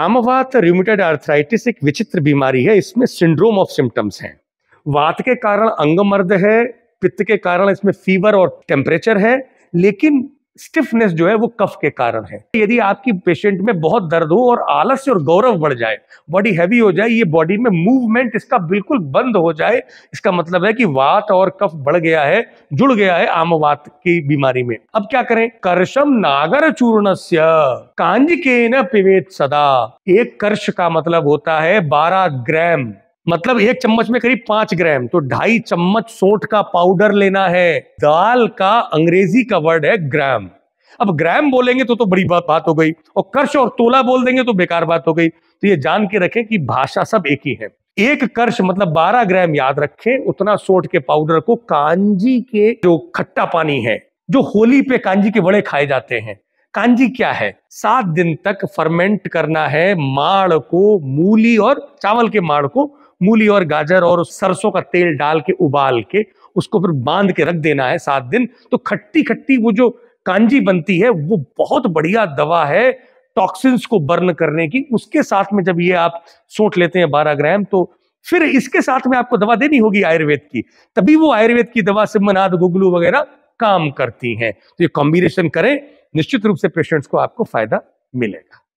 आमवात remitted arthritis एक विचित्र बीमारी है इसमें सिंड्रोम ऑफ सिम्टम्स हैं वात के कारण अंगमर्द है पित्त के कारण इसमें फीवर और टेम्परेचर है लेकिन स्टिफनेस जो है वो कफ के कारण है यदि आपकी पेशेंट में बहुत दर्द हो और आलस्य और गौरव बढ़ जाए बॉडी हैवी हो जाए ये बॉडी में मूवमेंट इसका बिल्कुल बंद हो जाए इसका मतलब है कि वात और कफ बढ़ गया है जुड़ गया है आमवात की बीमारी में अब क्या करें कर्शम नागर चूर्ण कांज के न पिवेत सदा एक कर्श का मतलब होता है बारह ग्राम मतलब एक चम्मच में करीब पांच ग्राम तो ढाई चम्मच सोट का पाउडर लेना है दाल का अंग्रेजी का वर्ड है ग्राम अब ग्राम बोलेंगे तो तो बड़ी बात बात हो गई और कर्श और तोला बोल देंगे तो बेकार बात हो गई तो ये जान के रखें कि भाषा सब एक ही है एक कर्श मतलब 12 ग्राम याद रखें उतना सोट के पाउडर को कांजी के जो खट्टा पानी है जो होली पे कांजी के बड़े खाए जाते हैं कांजी क्या है सात दिन तक फर्मेंट करना है माड़ को मूली और चावल के माड़ को मूली और गाजर और सरसों का तेल डाल के उबाल के उसको फिर बांध के रख देना है सात दिन तो खट्टी खट्टी वो जो कांजी बनती है वो बहुत बढ़िया दवा है टॉक्सिन्स को बर्न करने की उसके साथ में जब ये आप सोट लेते हैं बारह ग्राम तो फिर इसके साथ में आपको दवा देनी होगी आयुर्वेद की तभी वो आयुर्वेद की दवा सिमनाद गुगलू वगैरह काम करती हैं तो ये कॉम्बिनेशन करें निश्चित रूप से पेशेंट्स को आपको फायदा मिलेगा